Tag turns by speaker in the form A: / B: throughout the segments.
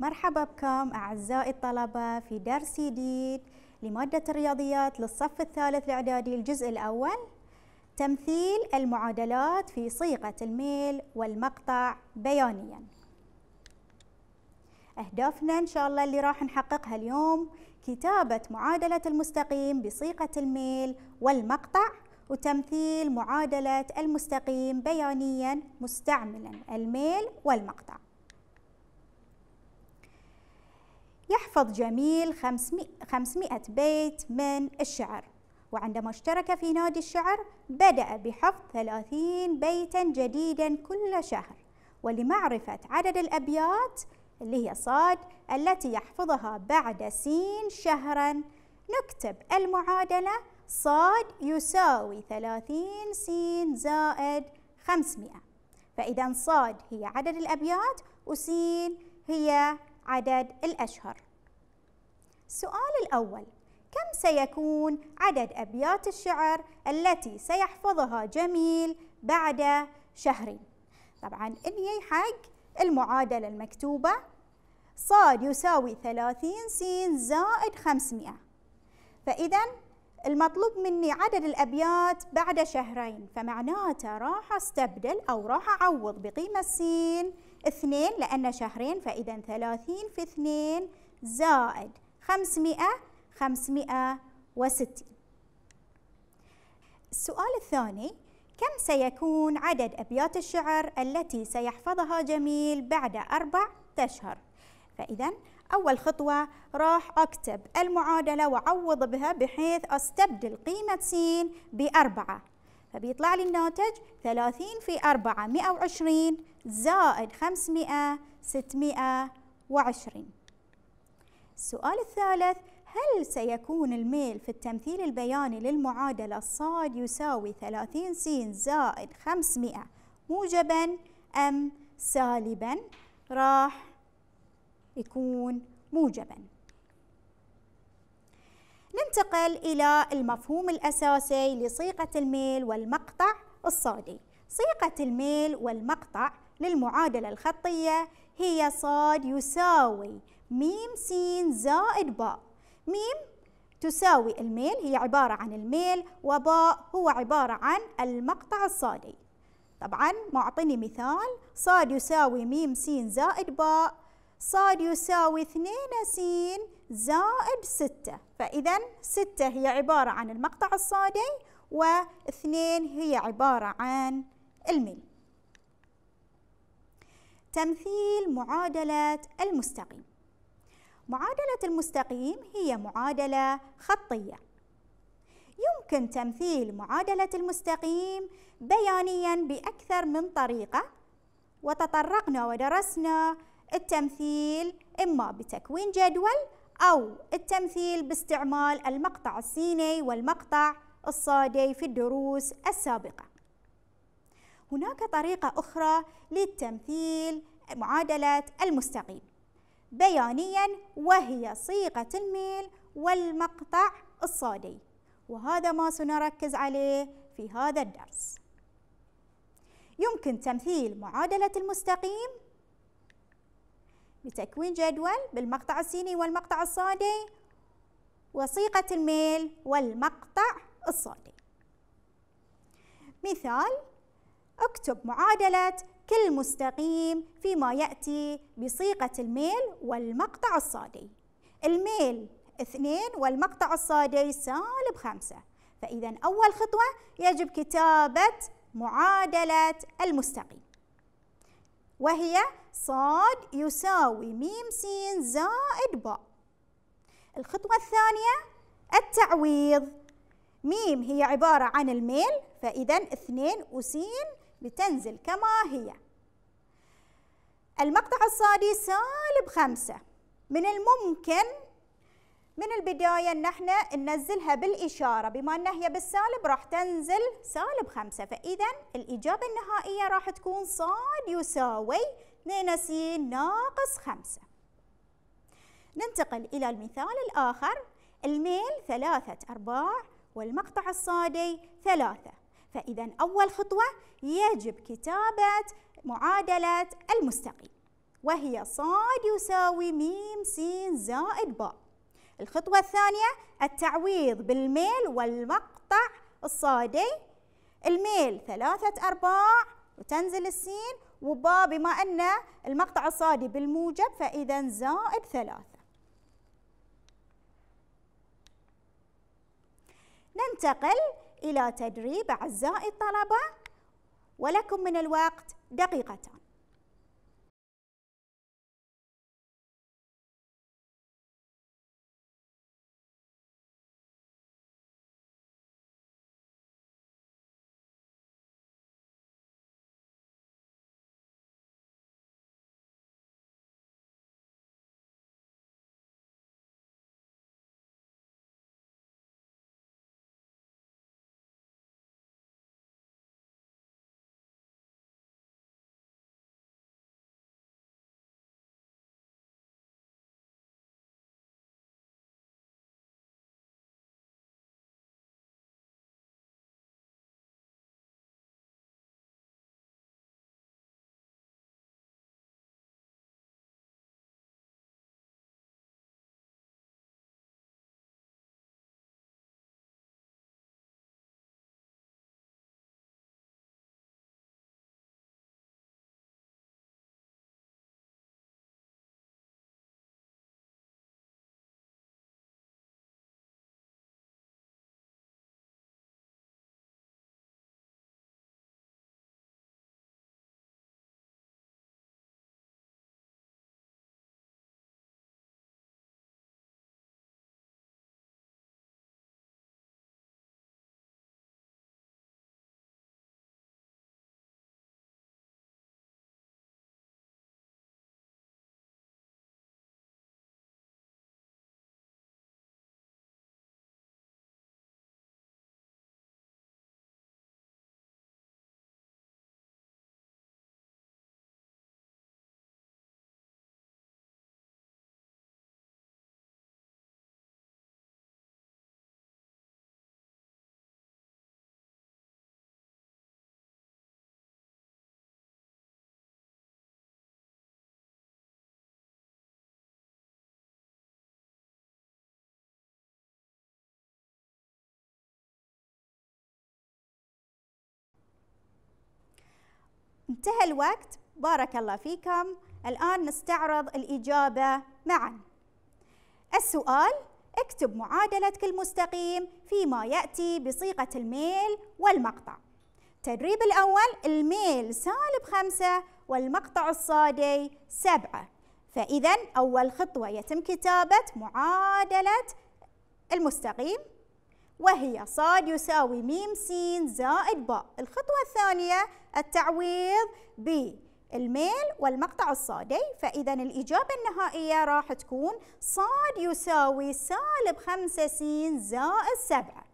A: مرحبا بكم أعزائي الطلبة في درس جديد
B: لمادة الرياضيات للصف الثالث الإعدادي الجزء الأول تمثيل المعادلات في صيغة الميل والمقطع بيانياً أهدافنا إن شاء الله اللي راح نحققها اليوم كتابة معادلة المستقيم بصيغة الميل والمقطع وتمثيل معادلة المستقيم بيانياً مستعملاً الميل والمقطع يحفظ جميل 500 بيت من الشعر وعندما اشترك في نادي الشعر بدأ بحفظ 30 بيتا جديدا كل شهر ولمعرفة عدد الأبيات اللي هي صاد التي يحفظها بعد سين شهرا نكتب المعادلة صاد يساوي 30 سين زائد 500 فإذا صاد هي عدد الأبيات وسين هي عدد الأشهر السؤال الأول كم سيكون عدد أبيات الشعر التي سيحفظها جميل بعد شهرين؟ طبعا إني حق المعادلة المكتوبة صاد يساوي 30 سين زائد 500 فإذا المطلوب مني عدد الأبيات بعد شهرين فمعناته راح أستبدل أو راح أعوض بقيمة سين 2 لأن شهرين فإذا 30 في 2 زائد 500 560 السؤال الثاني كم سيكون عدد أبيات الشعر التي سيحفظها جميل بعد أربع أشهر فإذا أول خطوة راح أكتب المعادلة وأعوض بها بحيث أستبدل قيمة س بأربعة فبيطلع لي الناتج 30 في 4 120 زائد 500 620 السؤال الثالث هل سيكون الميل في التمثيل البياني للمعادلة الصاد يساوي 30 س زائد 500 موجبا أم سالبا راح يكون موجبا ننتقل إلى المفهوم الأساسي لصيغة الميل والمقطع الصادي صيغة الميل والمقطع للمعادلة الخطية هي صاد يساوي ميم سين زائد باء ميم تساوي الميل هي عبارة عن الميل وباء هو عبارة عن المقطع الصادي طبعا معطيني مثال صاد يساوي ميم سين زائد باء صاد يساوي 2 سين زائد 6 فإذا 6 هي عبارة عن المقطع الصادي و2 هي عبارة عن الميل تمثيل معادلة المستقيم معادلة المستقيم هي معادلة خطية يمكن تمثيل معادلة المستقيم بيانياً بأكثر من طريقة وتطرقنا ودرسنا التمثيل إما بتكوين جدول أو التمثيل باستعمال المقطع الصيني والمقطع الصادي في الدروس السابقة هناك طريقة أخرى للتمثيل معادلة المستقيم بيانيا وهي صيغة الميل والمقطع الصادي وهذا ما سنركز عليه في هذا الدرس يمكن تمثيل معادلة المستقيم بتكوين جدول بالمقطع السيني والمقطع الصادي وصيغة الميل والمقطع الصادي مثال اكتب معادلة كل مستقيم فيما يأتي بصيغة الميل والمقطع الصادي الميل اثنين والمقطع الصادي سالب خمسة فإذا أول خطوة يجب كتابة معادلة المستقيم وهي صاد يساوي ميم سين زائد باء الخطوة الثانية التعويض ميم هي عبارة عن الميل فإذا اثنين وسين بتنزل كما هي المقطع الصادي سالب خمسة من الممكن من البداية ان احنا ننزلها بالإشارة بما أن هي بالسالب راح تنزل سالب خمسة فإذا الإجابة النهائية راح تكون صاد يساوي 2 س ناقص خمسة ننتقل إلى المثال الآخر الميل ثلاثة أرباع والمقطع الصادي ثلاثة فإذا أول خطوة يجب كتابة معادلة المستقيم وهي صاد يساوي ميم سين زائد باء الخطوة الثانية التعويض بالميل والمقطع الصادي الميل ثلاثة أرباع وتنزل السين وباء بما أن المقطع الصادي بالموجب فإذا زائد ثلاثة ننتقل إلى تدريب أعزائي الطلبة
A: ولكم من الوقت دقيقتان انتهى الوقت بارك الله فيكم الآن
B: نستعرض الإجابة معا السؤال اكتب معادلة كل مستقيم فيما يأتي بصيغة الميل والمقطع تدريب الأول الميل سالب خمسة والمقطع الصادي سبعة فإذا أول خطوة يتم كتابة معادلة المستقيم وهي صاد يساوي ميم سين زائد باء الخطوة الثانية التعويض بالميل والمقطع الصادي فإذا الإجابة النهائية راح تكون صاد يساوي سالب خمسة س زائد سبعة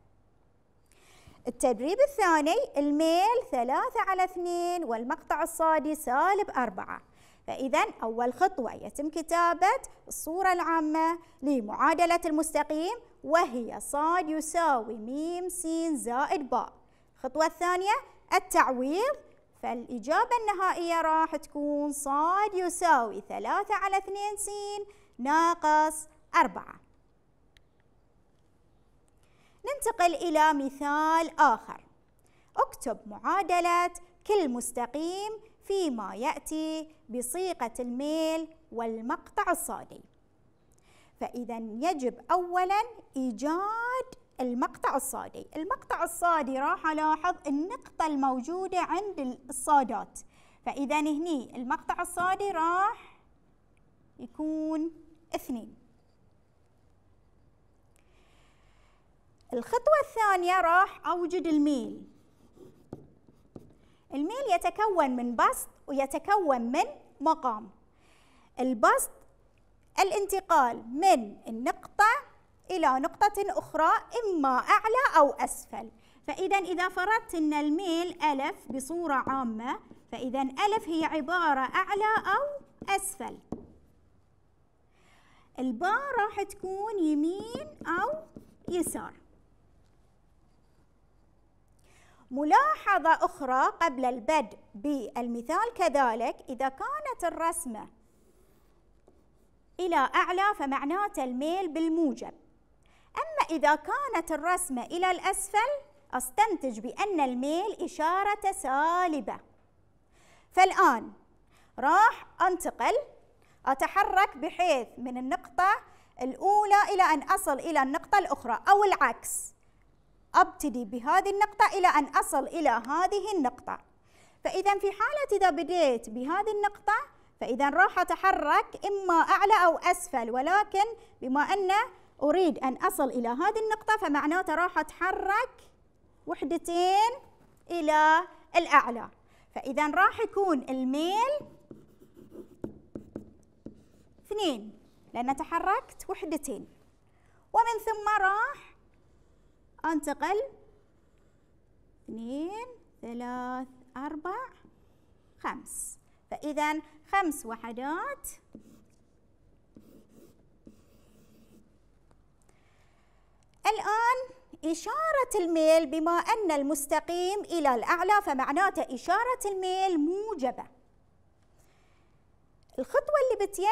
B: التدريب الثاني الميل ثلاثة على اثنين والمقطع الصادي سالب أربعة فإذا أول خطوة يتم كتابة الصورة العامة لمعادلة المستقيم وهي صاد يساوي ميم س زائد باء الخطوة الثانية التعويض فالإجابة النهائية راح تكون صاد يساوي ثلاثة على اثنين س ناقص أربعة ننتقل إلى مثال آخر اكتب معادلة كل مستقيم فيما يأتي بصيغة الميل والمقطع الصادي فإذا يجب أولا إيجاد المقطع الصادي المقطع الصادي راح ألاحظ النقطة الموجودة عند الصادات فإذا هني المقطع الصادي راح يكون اثنين الخطوة الثانية راح أوجد الميل الميل يتكون من بسط ويتكون من مقام البسط الانتقال من النقطة إلى نقطة أخرى إما أعلى أو أسفل فإذا إذا فرضت أن الميل ألف بصورة عامة فإذا ألف هي عبارة أعلى أو أسفل الباء راح تكون يمين أو يسار ملاحظة أخرى قبل البدء بالمثال كذلك إذا كانت الرسمة إلى أعلى فمعناته الميل بالموجب أما إذا كانت الرسمة إلى الأسفل أستنتج بأن الميل إشارة سالبة فالآن راح أنتقل أتحرك بحيث من النقطة الأولى إلى أن أصل إلى النقطة الأخرى أو العكس أبتدي بهذه النقطة إلى أن أصل إلى هذه النقطة فإذا في حالة إذا بديت بهذه النقطة فإذا راح أتحرك إما أعلى أو أسفل ولكن بما أن أريد أن أصل إلى هذه النقطة فمعناته راح أتحرك وحدتين إلى الأعلى فإذا راح يكون الميل اثنين لأن تحركت وحدتين ومن ثم راح أنتقل اثنين ثلاث أربع خمس فإذا خمس وحدات إشارة الميل بما أن المستقيم إلى الأعلى فمعناته إشارة الميل موجبة الخطوة اللي بتجي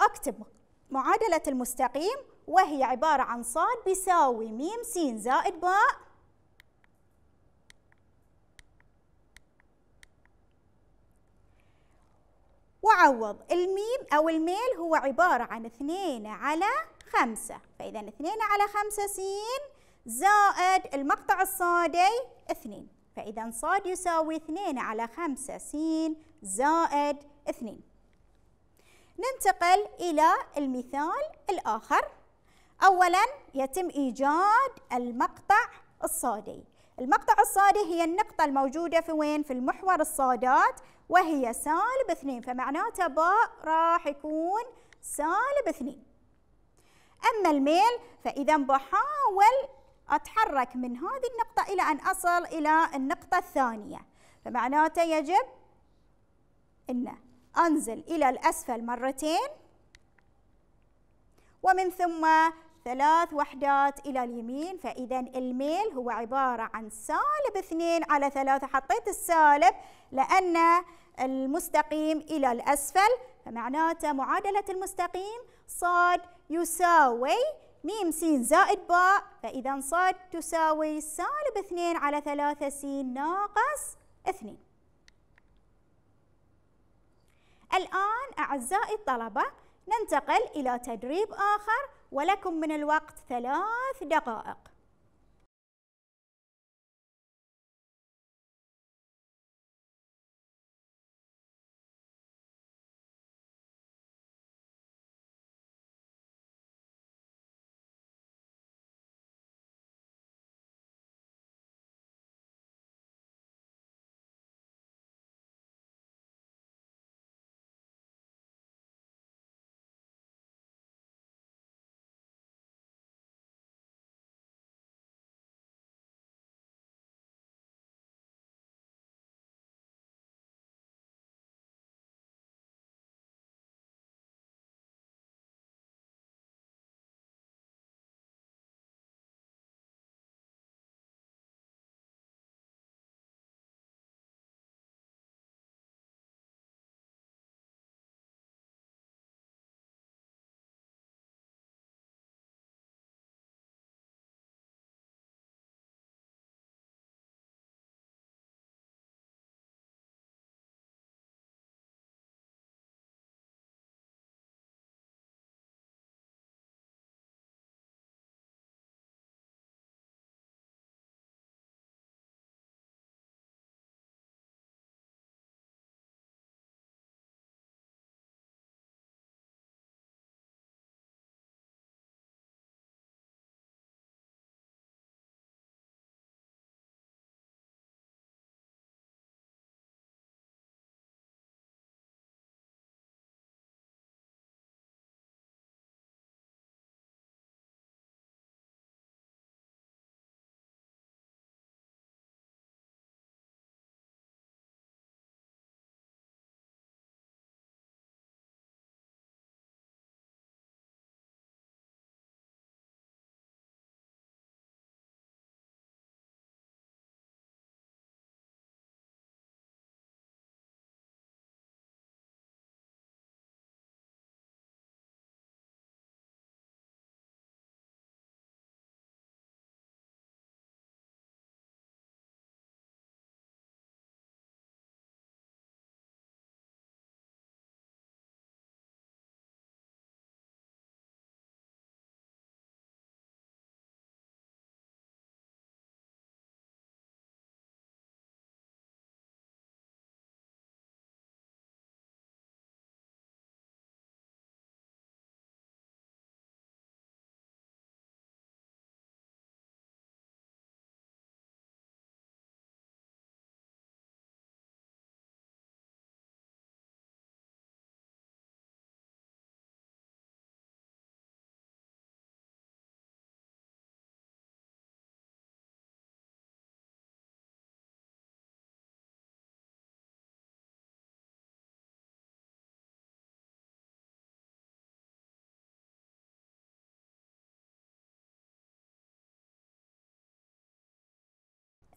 B: أكتب معادلة المستقيم وهي عبارة عن صاد بيساوي ميم سين زائد باء وعوض الميم أو الميل هو عبارة عن 2 على 5 فإذا 2 على 5 سين زائد المقطع الصادي 2 فإذا صاد يساوي 2 على 5 س زائد 2 ننتقل إلى المثال الآخر أولا يتم إيجاد المقطع الصادي المقطع الصادي هي النقطة الموجودة في وين؟ في المحور الصادات وهي سالب 2 فمعناته باء راح يكون سالب 2 أما الميل فإذا بحاول أتحرك من هذه النقطة إلى أن أصل إلى النقطة الثانية فمعناته يجب أن أنزل إلى الأسفل مرتين ومن ثم ثلاث وحدات إلى اليمين فإذا الميل هو عبارة عن سالب اثنين على ثلاثة حطيت السالب لأن المستقيم إلى الأسفل فمعناته معادلة المستقيم صاد يساوي ميم سين زائد باء فإذا صاد تساوي سالب اثنين على ثلاثة س ناقص اثنين. الآن أعزائي
A: الطلبة ننتقل إلى تدريب آخر ولكم من الوقت ثلاث دقائق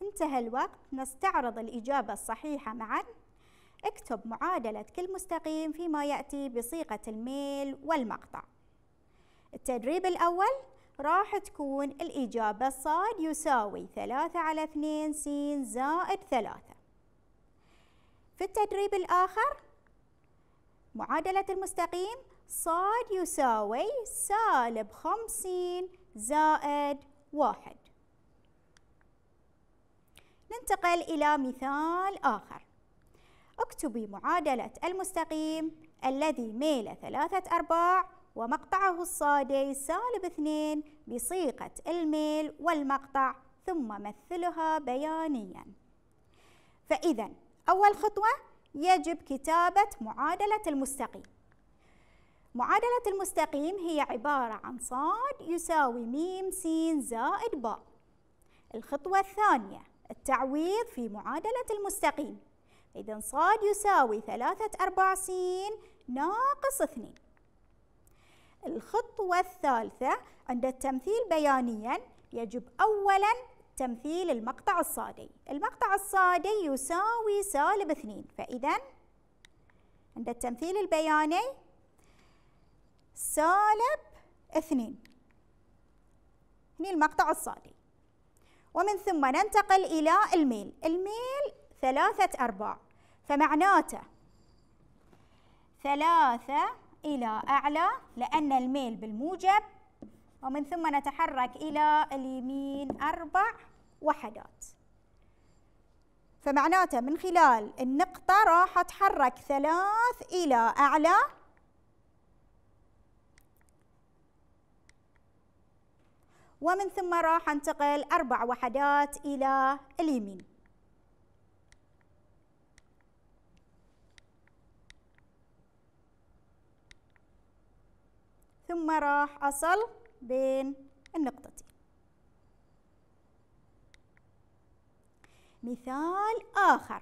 A: انتهى الوقت نستعرض الإجابة
B: الصحيحة معا اكتب معادلة كل مستقيم فيما يأتي بصيغة الميل والمقطع التدريب الأول راح تكون الإجابة صاد يساوي 3 على 2 س زائد 3 في التدريب الآخر معادلة المستقيم صاد يساوي سالب 50 زائد 1 ننتقل إلى مثال آخر اكتبي معادلة المستقيم الذي ميل ثلاثة أرباع ومقطعه الصادي سالب اثنين بصيغة الميل والمقطع ثم مثلها بيانيا فإذا أول خطوة يجب كتابة معادلة المستقيم معادلة المستقيم هي عبارة عن صاد يساوي م س زائد باء الخطوة الثانية التعويض في معادلة المستقيم إذا صاد يساوي ثلاثة أرباع س ناقص اثنين الخطوة الثالثة عند التمثيل بيانيا يجب أولا تمثيل المقطع الصادي المقطع الصادي يساوي سالب اثنين فإذا عند التمثيل البياني سالب اثنين هنا المقطع الصادي ومن ثم ننتقل إلى الميل الميل ثلاثة أرباع فمعناته ثلاثة إلى أعلى لأن الميل بالموجب ومن ثم نتحرك إلى اليمين أربع وحدات فمعناته من خلال النقطة راح أتحرك ثلاث إلى أعلى ومن ثم راح انتقل أربع وحدات إلى اليمين ثم راح أصل بين النقطتين مثال آخر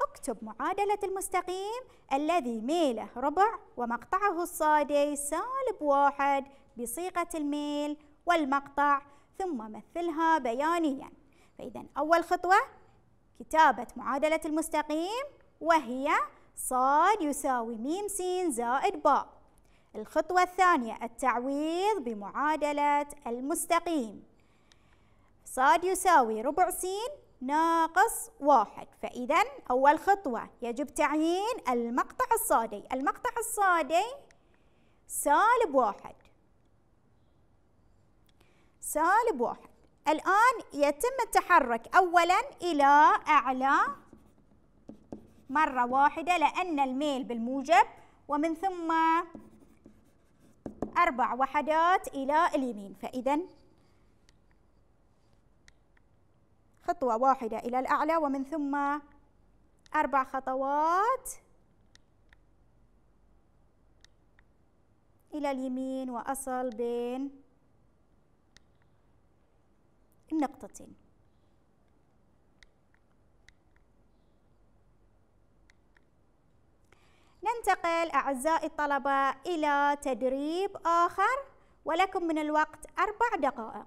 B: اكتب معادلة المستقيم الذي ميله ربع ومقطعه الصادي سالب واحد بصيغة الميل والمقطع ثم مثلها بيانيا فإذا أول خطوة كتابة معادلة المستقيم وهي صاد يساوي ميم سين زائد باء الخطوة الثانية التعويض بمعادلة المستقيم صاد يساوي ربع سين ناقص واحد فإذا أول خطوة يجب تعيين المقطع الصادي المقطع الصادي سالب واحد سالب واحد الآن يتم التحرك أولا إلى أعلى مرة واحدة لأن الميل بالموجب ومن ثم أربع وحدات إلى اليمين فإذا خطوة واحدة إلى الأعلى ومن ثم أربع خطوات إلى اليمين وأصل بين النقطتين ننتقل أعزائي الطلبة
A: إلى تدريب آخر ولكم من الوقت أربع دقائق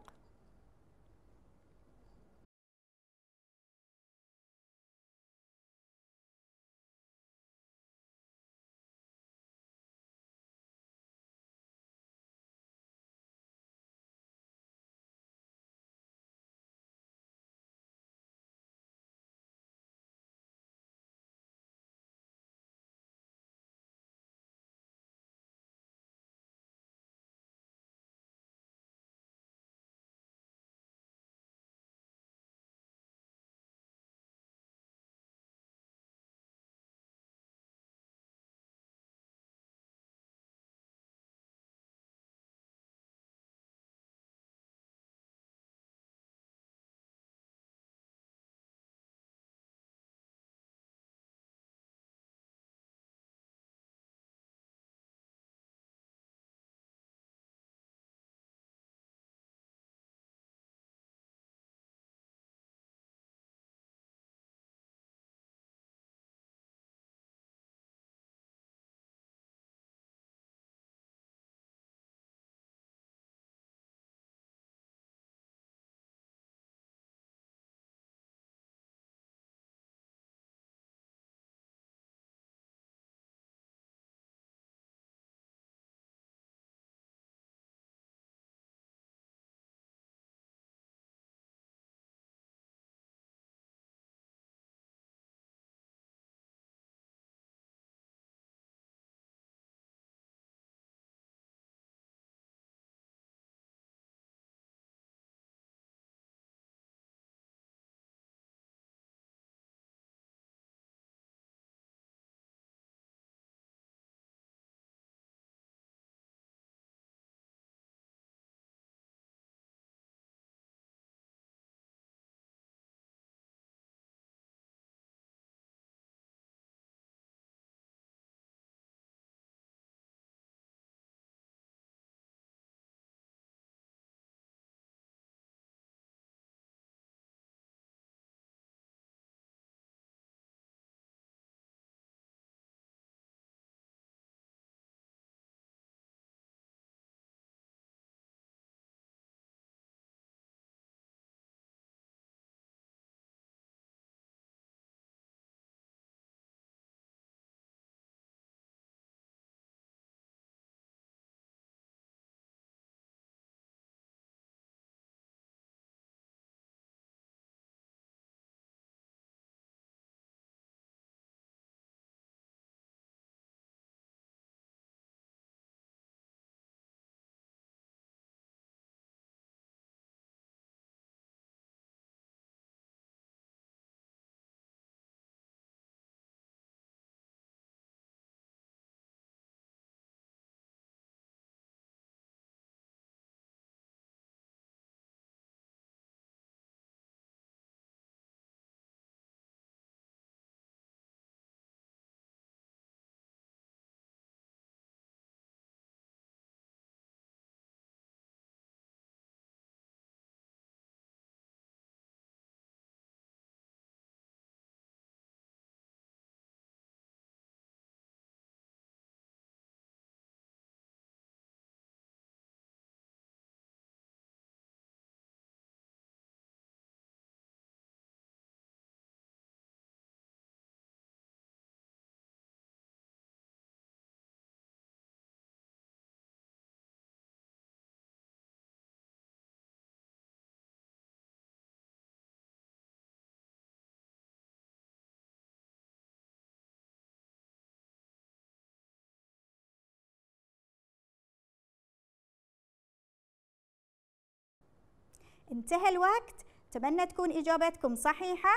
A: انتهى الوقت أتمنى تكون إجابتكم صحيحة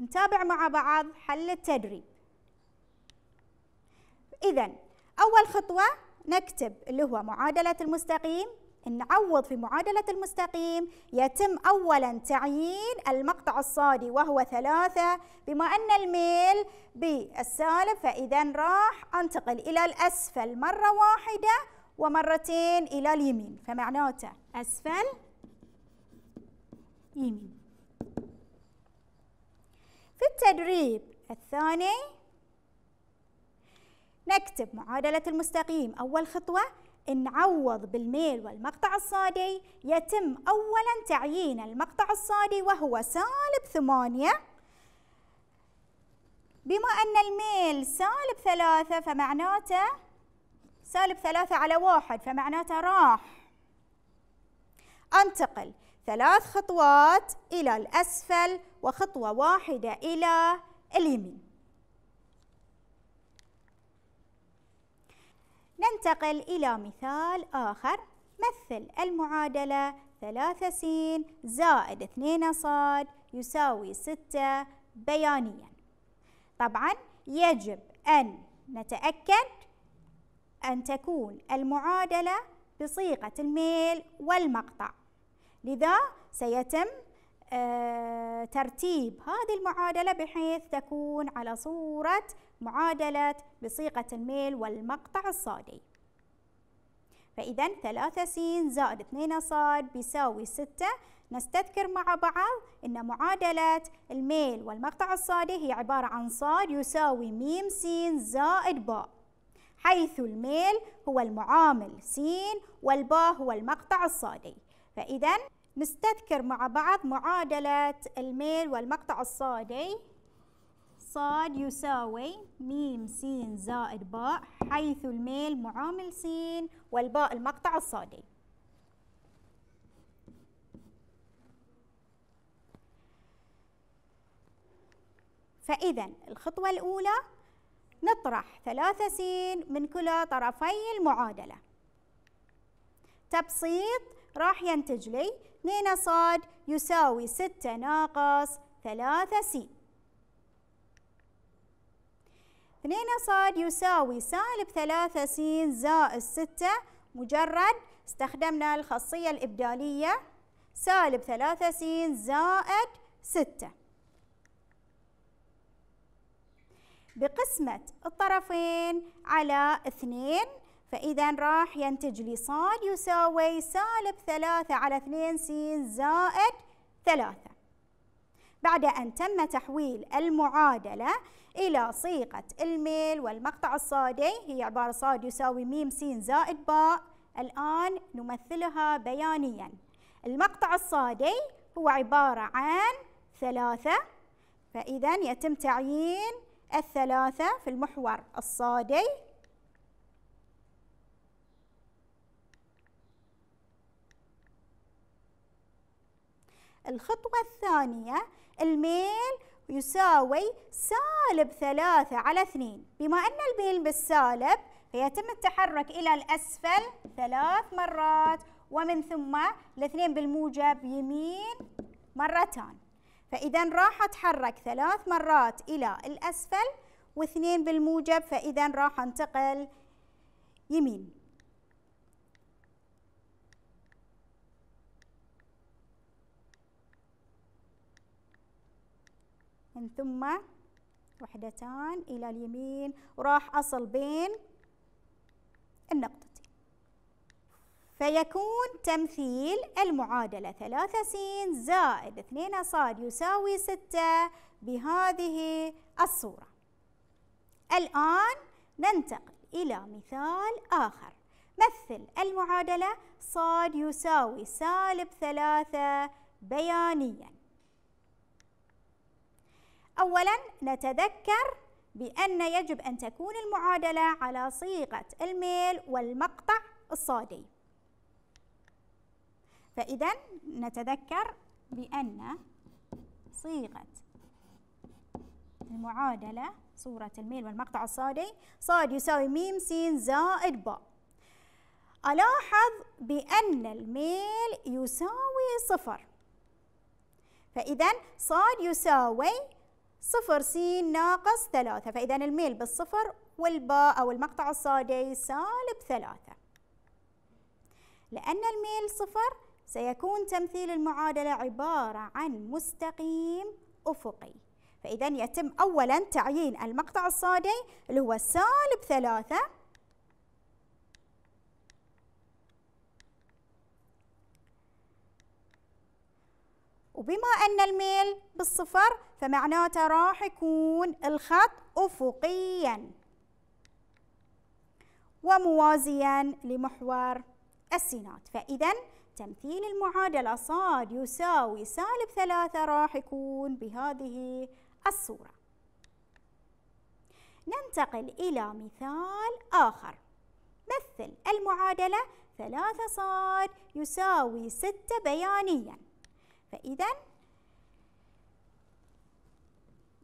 A: نتابع مع بعض
B: حل التدريب إذا أول خطوة نكتب اللي هو معادلة المستقيم نعوض في معادلة المستقيم يتم أولا تعيين المقطع الصادي وهو ثلاثة بما أن الميل بالسالب فإذا راح أنتقل إلى الأسفل مرة واحدة ومرتين إلى اليمين فمعناته أسفل يمين في التدريب الثاني نكتب معادلة المستقيم أول خطوة نعوض بالميل والمقطع الصادي يتم أولا تعيين المقطع الصادي وهو سالب ثمانية بما أن الميل سالب ثلاثة فمعناته سالب ثلاثة على واحد فمعناته راح أنتقل ثلاث خطوات إلى الأسفل وخطوة واحدة إلى اليمين ننتقل إلى مثال آخر مثل المعادلة 3 س زائد 2 ص يساوي 6 بيانيا طبعا يجب أن نتأكد أن تكون المعادلة بصيغة الميل والمقطع لذا سيتم آه، ترتيب هذه المعادلة بحيث تكون على صورة معادلة بصيغة الميل والمقطع الصادي فإذا ثلاثة سين زائد اثنين ص بيساوي ستة نستذكر مع بعض أن معادلة الميل والمقطع الصادي هي عبارة عن صاد يساوي م س زائد باء حيث الميل هو المعامل سين والباء هو المقطع الصادي فإذا نستذكر مع بعض معادلة الميل والمقطع الصادي صاد يساوي ميم س زائد باء حيث الميل معامل س والباء المقطع الصادي فإذا الخطوة الأولى نطرح ثلاثة س من كلا طرفي المعادلة تبسيط راح ينتج لي 2 ص يساوي 6 ناقص 3 س 2 ص يساوي سالب 3 س زائد 6 مجرد استخدمنا الخاصية الإبدالية سالب 3 س زائد 6 بقسمة الطرفين على 2 فإذا راح ينتج لي ص يساوي سالب ثلاثة على اثنين س زائد ثلاثة بعد أن تم تحويل المعادلة إلى صيغة الميل والمقطع الصادي هي عبارة ص يساوي ميم س زائد باء الآن نمثلها بيانيا المقطع الصادي هو عبارة عن ثلاثة فإذا يتم تعيين الثلاثة في المحور الصادي الخطوة الثانية الميل يساوي سالب ثلاثة على اثنين بما أن الميل بالسالب فيتم التحرك إلى الأسفل ثلاث مرات ومن ثم الاثنين بالموجب يمين مرتان فإذا راح أتحرك ثلاث مرات إلى الأسفل واثنين بالموجب فإذا راح أنتقل يمين من ثم وحدتان إلى اليمين وراح أصل بين النقطتين فيكون تمثيل المعادلة ثلاثة س زائد اثنين ص يساوي ستة بهذه الصورة الآن ننتقل إلى مثال آخر مثل المعادلة ص يساوي سالب ثلاثة بيانياً أولا نتذكر بأن يجب أن تكون المعادلة على صيغة الميل والمقطع الصادي فإذا نتذكر بأن صيغة المعادلة صورة الميل والمقطع الصادي صاد يساوي ميم سين زائد باء ألاحظ بأن الميل يساوي صفر فإذا صاد يساوي صفر س ناقص ثلاثة فإذا الميل بالصفر والباء أو المقطع الصادي سالب ثلاثة لأن الميل صفر سيكون تمثيل المعادلة عبارة عن مستقيم أفقي فإذا يتم أولا تعيين المقطع الصادي اللي هو سالب ثلاثة وبما أن الميل بالصفر فمعناته راح يكون الخط أفقيا وموازيا لمحور السينات فإذا تمثيل المعادلة صاد يساوي سالب ثلاثة راح يكون بهذه الصورة ننتقل إلى مثال آخر مثل المعادلة ثلاثة صاد يساوي ستة بيانياً فإذا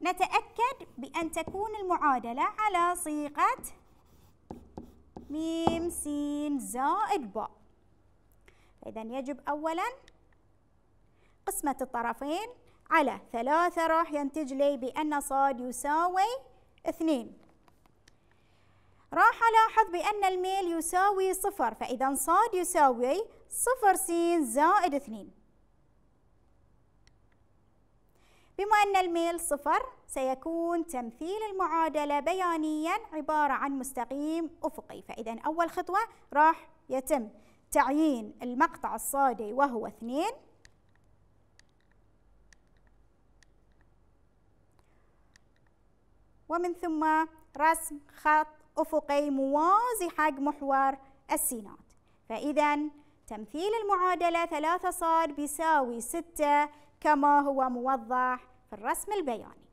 B: نتأكد بأن تكون المعادلة على صيغة ميم سين زائد باء إذا يجب أولا قسمة الطرفين على ثلاثة راح ينتج لي بأن صاد يساوي اثنين راح ألاحظ بأن الميل يساوي صفر فإذا صاد يساوي صفر سين زائد اثنين بما أن الميل صفر سيكون تمثيل المعادلة بيانيا عبارة عن مستقيم أفقي فإذا أول خطوة راح يتم تعيين المقطع الصادي وهو 2 ومن ثم رسم خط أفقي موازي حق محور السينات فإذا تمثيل المعادلة 3 صاد بيساوي 6 كما هو موضح في الرسم البياني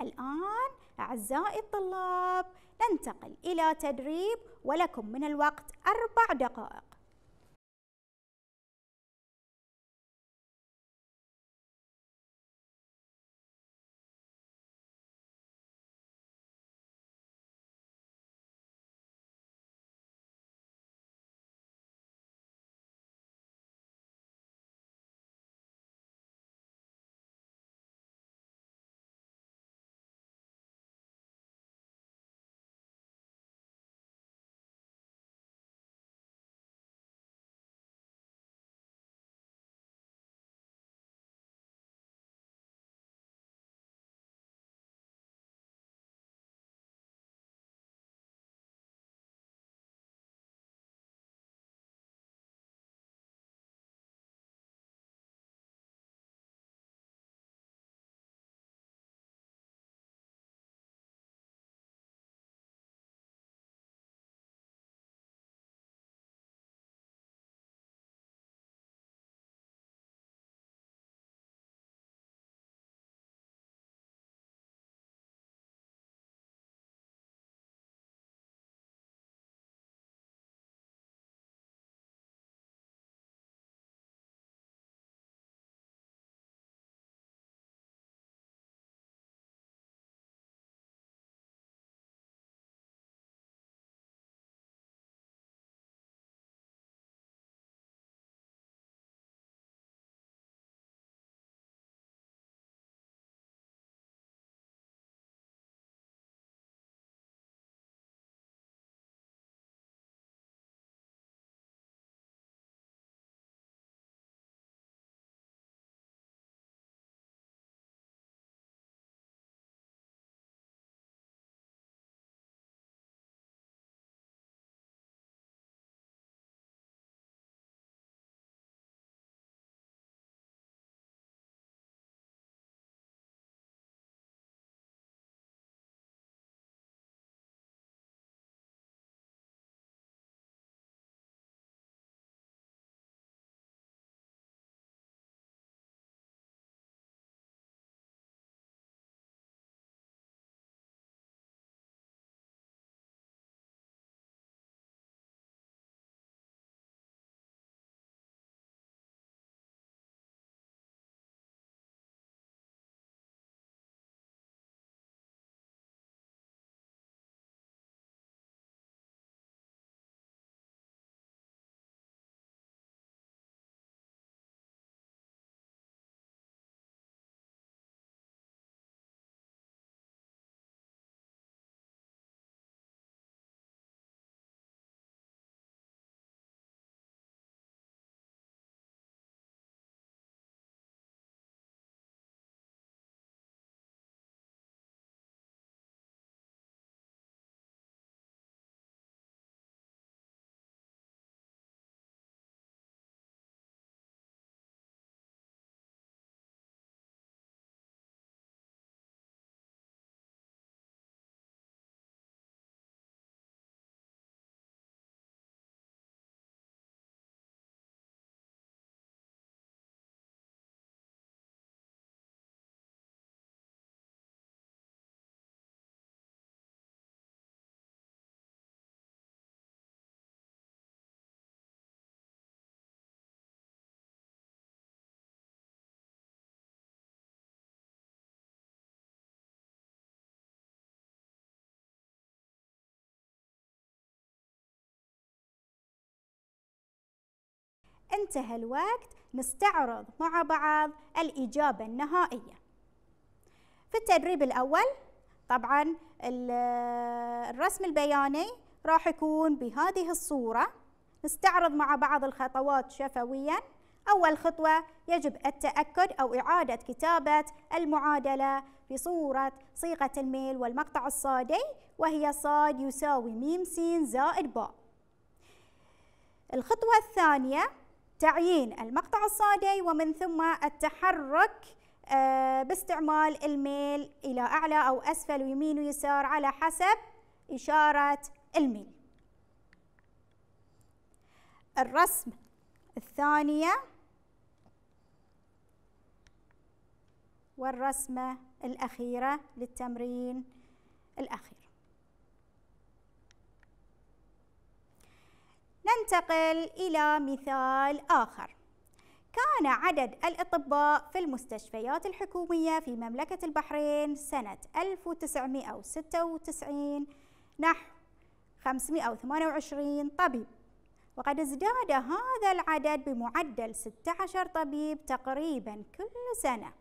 B: الآن أعزائي الطلاب ننتقل إلى تدريب
A: ولكم من الوقت أربع دقائق انتهى الوقت نستعرض مع بعض الإجابة النهائية في
B: التدريب الأول طبعا الرسم البياني راح يكون بهذه الصورة نستعرض مع بعض الخطوات شفويا أول خطوة يجب التأكد أو إعادة كتابة المعادلة بصورة صيغة الميل والمقطع الصادي وهي صاد يساوي ميم سين زائد باء الخطوة الثانية تعيين المقطع الصادي ومن ثم التحرك آه، باستعمال الميل إلى أعلى أو أسفل ويمين ويسار على حسب إشارة الميل الرسم الثانية والرسمة الأخيرة للتمرين الأخير ننتقل إلى مثال آخر كان عدد الأطباء في المستشفيات الحكومية في مملكة البحرين سنة 1996 نحو 528 طبيب وقد ازداد هذا العدد بمعدل 16 طبيب تقريبا كل سنة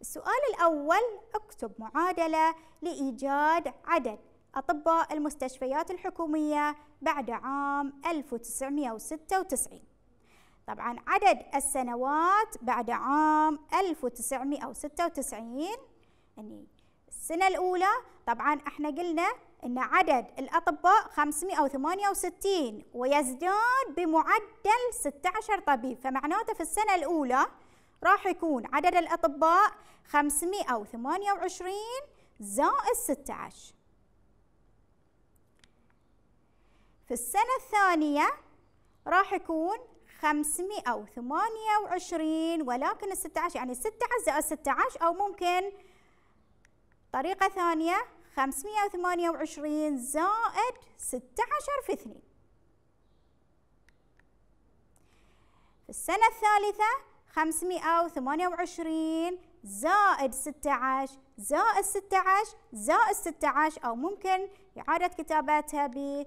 B: السؤال الأول اكتب معادلة لإيجاد عدد أطباء المستشفيات الحكومية بعد عام 1996 طبعا عدد السنوات بعد عام 1996 يعني السنة الأولى طبعا احنا قلنا أن عدد الأطباء 568 ويزداد بمعدل 16 طبيب فمعناته في السنة الأولى راح يكون عدد الأطباء 528 زائد 16 في السنة الثانية راح يكون 528 ولكن الستة 16 يعني عشر زائد 16 أو ممكن طريقة ثانية 528 زائد 16 في 2 في السنة الثالثة 528 زائد 16 زائد 16 زائد 16 أو ممكن إعادة كتابتها ب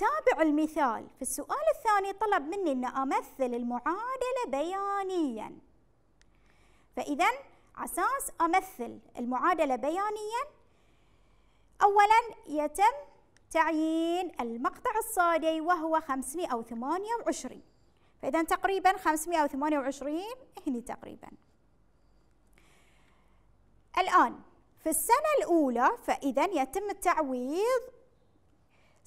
B: تابع المثال في السؤال الثاني طلب مني أن أمثل المعادلة بيانياً فإذا عساس أمثل المعادلة بيانياً أولاً يتم تعيين المقطع الصادي وهو 528 فإذا تقريبا 528 هني تقريبا الآن في السنة الأولى فإذا يتم التعويض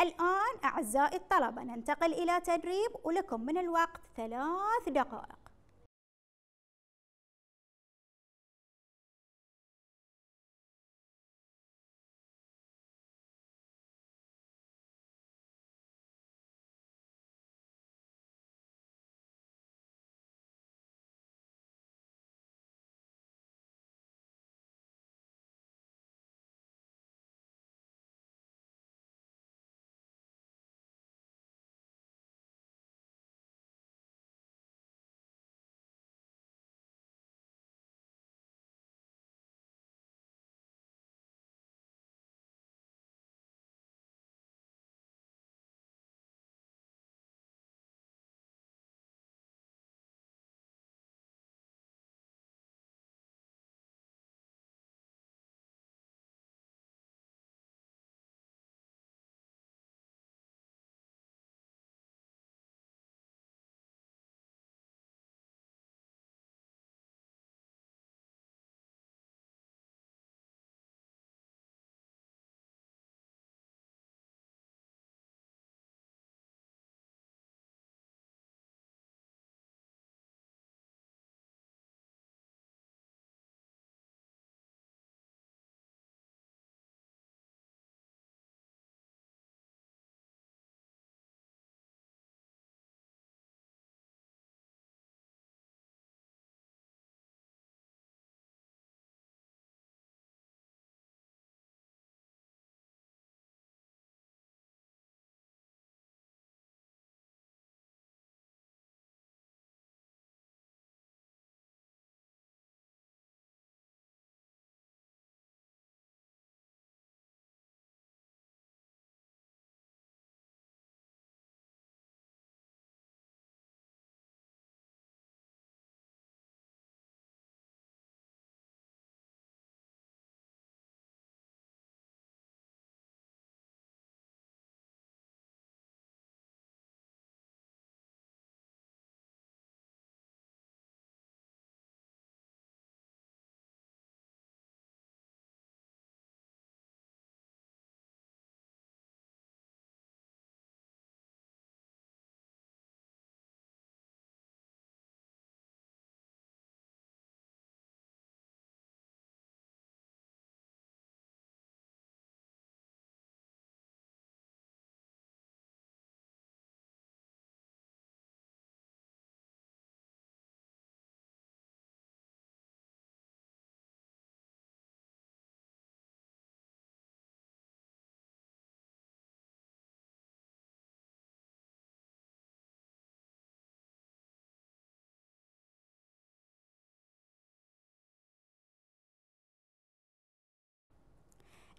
B: الآن أعزائي
A: الطلبة ننتقل إلى تدريب ولكم من الوقت ثلاث دقائق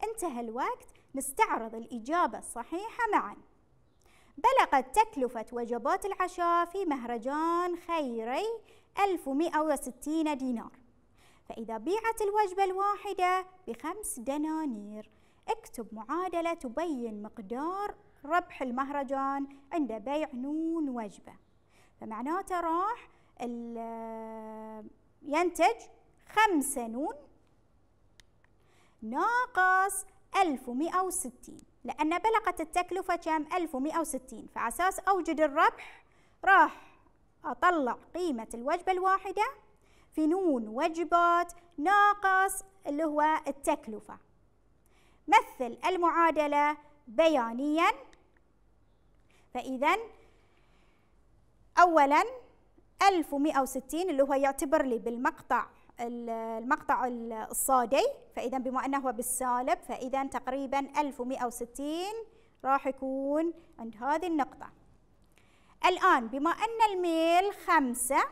A: انتهى الوقت نستعرض الإجابة الصحيحة معا
B: بلغت تكلفة وجبات العشاء في مهرجان خيري 1160 دينار فإذا بيعت الوجبة الواحدة بخمس دنانير اكتب معادلة تبين مقدار ربح المهرجان عند بيع نون وجبة فمعناته راح ينتج خمسة نون ناقص 1160 لأن بلغت التكلفة كم 1160 فعساس أوجد الربح راح أطلع قيمة الوجبة الواحدة في نون وجبات ناقص اللي هو التكلفة مثل المعادلة بيانيا فإذا أولا 1160 اللي هو يعتبر لي بالمقطع المقطع الصادي فإذا بما أنه هو بالسالب فإذا تقريبا 1160 راح يكون عند هذه النقطة الآن بما أن الميل خمسة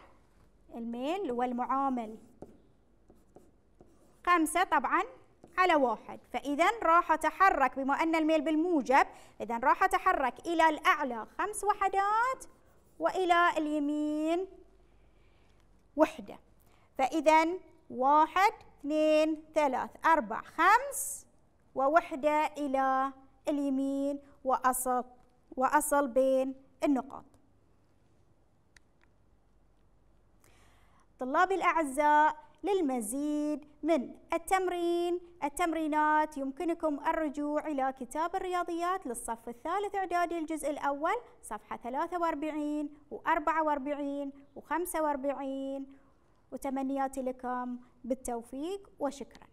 B: الميل هو المعامل خمسة طبعا على واحد فإذا راح أتحرك بما أن الميل بالموجب إذا راح أتحرك إلى الأعلى خمس وحدات وإلى اليمين وحده فإذا واحد اثنين ثلاث أربع خمس ووحدة إلى اليمين وأصل وأصل بين النقاط طلابي الأعزاء للمزيد من التمرين التمرينات يمكنكم الرجوع إلى كتاب الرياضيات للصف الثالث إعدادي الجزء الأول صفحة 43 و 44 و 45
A: وتمنياتي لكم بالتوفيق وشكرا